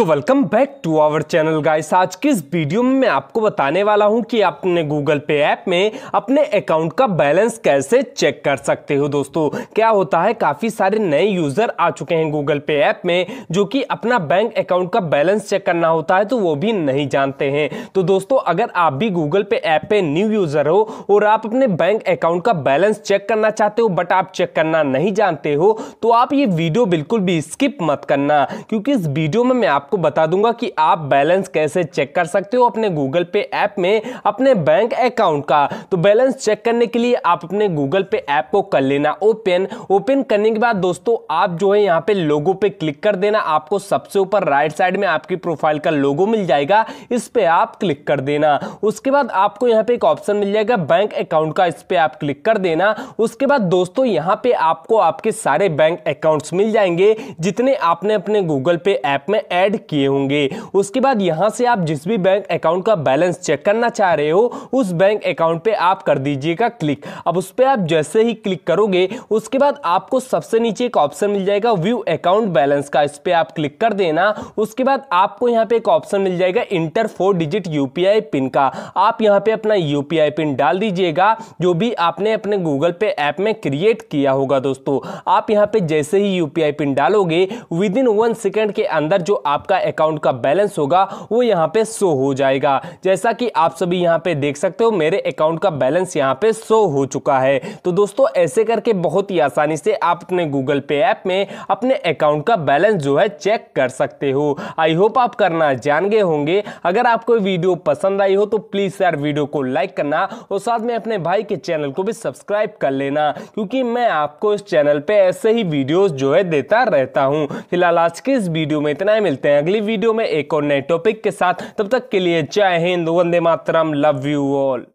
so welcome back to our channel guys आज के इस वीडियो में मैं आपको बताने वाला हूं कि आप अपने गूगल पे ऐप में अपने अकाउंट का बैलेंस कैसे चेक कर सकते हो दोस्तों क्या होता है काफ़ी सारे नए यूज़र आ चुके हैं गूगल पे ऐप में जो कि अपना बैंक अकाउंट का बैलेंस चेक करना होता है तो वो भी नहीं जानते हैं तो दोस्तों अगर आप भी गूगल पे ऐप पे न्यू यूज़र हो और आप अपने बैंक अकाउंट का बैलेंस चेक करना चाहते हो बट आप चेक करना नहीं जानते हो तो आप ये वीडियो बिल्कुल भी स्किप मत करना क्योंकि इस वीडियो में मैं आप आपको बता दूंगा कि आप बैलेंस कैसे चेक कर सकते हो अपने गूगल पे ऐप में अपने बैंक अकाउंट का तो बैलेंस चेक करने के लिए आप अपने गूगल पे ऐप को कर लेना ओपन ओपन करने के बाद दोस्तों आप जो है यहाँ पे लोगो पे क्लिक कर देना आपको सबसे ऊपर राइट साइड में आपकी प्रोफाइल का लोगो मिल जाएगा इस पर आप क्लिक कर देना उसके बाद आपको यहाँ पे एक ऑप्शन मिल जाएगा बैंक अकाउंट का इस पर आप क्लिक कर देना उसके बाद दोस्तों यहाँ पे आपको आपके सारे बैंक अकाउंट्स मिल जाएंगे जितने आपने अपने गूगल पे ऐप में ऐड ऐड किए होंगे उसके बाद यहाँ से आप जिस भी बैंक अकाउंट का बैलेंस चेक करना चाह रहे हो उस बैंक अकाउंट पे आप कर दीजिएगा क्लिक अब उस पर आप जैसे ही क्लिक करोगे उसके बाद आपको सबसे नीचे एक ऑप्शन मिल जाएगा व्यू अकाउंट बैलेंस का इस पर आप क्लिक कर देना उसके बाद आपको यहाँ पे एक ऑप्शन मिल जाएगा enter four digit UPI pin का आप यहाँ पे अपना यूपीआई पिन डाल दीजिएगा जो भी आपने अपने गूगल पे ऐप में क्रिएट किया होगा दोस्तों आप यहाँ पे जैसे ही यूपीआई पिन डालोगे विद इन वन सेकेंड के अंदर जो आप आपका अकाउंट का बैलेंस होगा वो यहाँ पे शो हो जाएगा जैसा कि आप सभी यहाँ पे देख सकते हो मेरे अकाउंट का बैलेंस यहाँ पे शो हो चुका है तो दोस्तों ऐसे करके बहुत ही आसानी से आप अपने गूगल पे ऐप में अपने अकाउंट का बैलेंस जो है चेक कर सकते हो आई होप आप करना जान गए होंगे अगर आपको वीडियो पसंद आई हो तो प्लीज़ यार वीडियो को लाइक करना और साथ में अपने भाई के चैनल को भी सब्सक्राइब कर लेना क्योंकि मैं आपको इस चैनल पे ऐसे ही वीडियोस जो है देता रहता हूँ फिलहाल आज के इस वीडियो में इतना ही मिलते हैं हैं अगली वीडियो में एक और नए टॉपिक के साथ तब तक के लिए जय हिंद वंदे मातरम लव यू ऑल